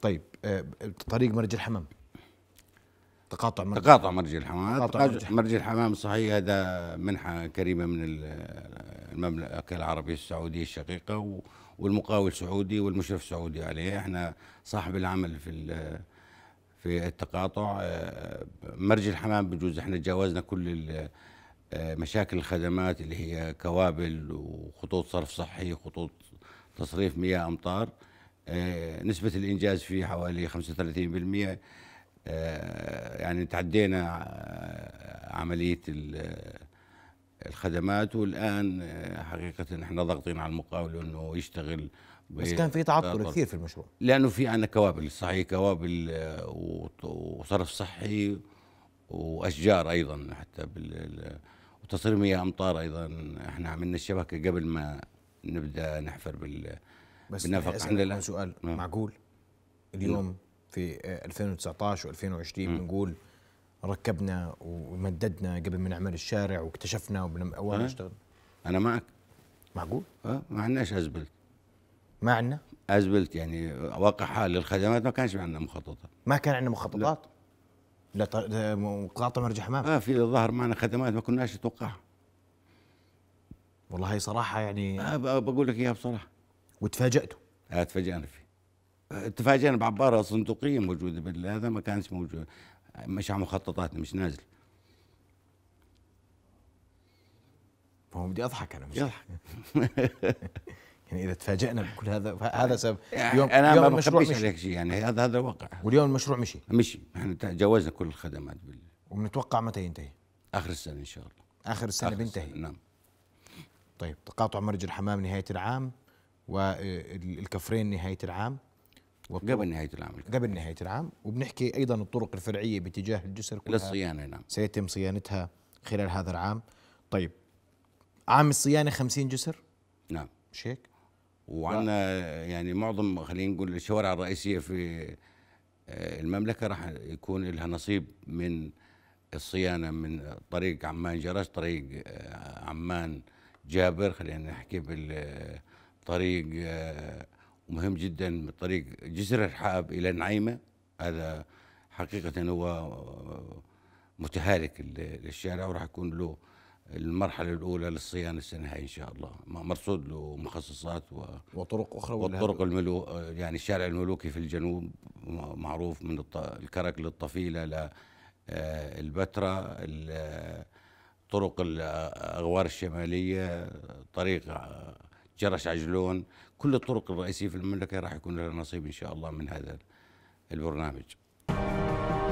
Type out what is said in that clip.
طيب آه، طريق مرج الحمام تقاطع مرج تقاطع مرج الحمام تقاطع مرج الحمام صحيح هذا منحة كريمة من المملكة العربية السعودية الشقيقة والمقاول سعودي والمشرف سعودي عليه احنا صاحب العمل في في التقاطع آه، مرج الحمام بجوز احنا تجاوزنا كل آه، مشاكل الخدمات اللي هي كوابل وخطوط صرف صحي خطوط تصريف مياه امطار آه، نسبة الإنجاز فيه حوالي 35% آه، يعني تعدينا آه، عملية الخدمات والآن حقيقة احنا ضاغطين على المقاول أنه يشتغل بس كان في تعطل كثير في المشروع لأنه في عندنا كوابل صحيح كوابل وصرف صحي وأشجار أيضا حتى بال وتصريم مياه أمطار أيضا احنا عملنا الشبكة قبل ما نبدأ نحفر بال بس بنفق الحمد لله سؤال نعم. معقول اليوم في 2019 و2020 بنقول ركبنا ومددنا قبل ما نعمل الشارع واكتشفنا اول نشتغل اشتغلنا انا معك معقول؟ اه ما عندناش ازبلت ما عندنا؟ ازبلت يعني واقع حال الخدمات ما كانش عندنا مخططات ما كان عندنا مخططات؟ لا قاطع مرجح حمام اه في الظهر معنا خدمات ما كناش نتوقعها والله هي صراحه يعني آه بقول لك اياها بصراحه وتفاجأتوا اه تفاجأنا فيه تفاجأنا بعبارة صندوقية موجودة هذا ما كانش موجود مش على مخططاتنا مش نازل هو بدي اضحك انا مش يضحك يعني اذا تفاجئنا بكل هذا هذا سبب يعني يوم انا يوم ما بخبيش عليك شيء يعني هذا هذا واقع واليوم المشروع مشي مشي احنا تجاوزنا كل الخدمات بال... وبنتوقع متى ينتهي؟ اخر السنه ان شاء الله اخر السنه آخر بينتهي نعم طيب تقاطع مرج الحمام نهايه العام والكفرين نهايه العام قبل نهايه العام قبل نهايه العام وبنحكي ايضا الطرق الفرعيه باتجاه الجسر كلها للصيانه نعم سيتم صيانتها خلال هذا العام طيب عام الصيانه 50 جسر نعم مش هيك وعندنا يعني معظم خلينا نقول الشوارع الرئيسيه في آه، المملكه راح يكون لها نصيب من الصيانه من طريق عمان جرش طريق آه، عمان جابر خلينا نحكي بال آه، طريق آه، مهم جدا من طريق جسر الرحاب الى نعيمه هذا حقيقه هو متهالك للشارع وراح يكون له المرحله الاولى للصيانه السنه هاي ان شاء الله مرصود له مخصصات و... وطرق اخرى والطرق الملو... يعني الشارع الملوكي في الجنوب معروف من الكرك للطفيله للبترة آه، البتراء الطرق آه، الاغوار الشماليه طريق جرش عجلون كل الطرق الرئيسية في المملكة راح يكون لها نصيب إن شاء الله من هذا البرنامج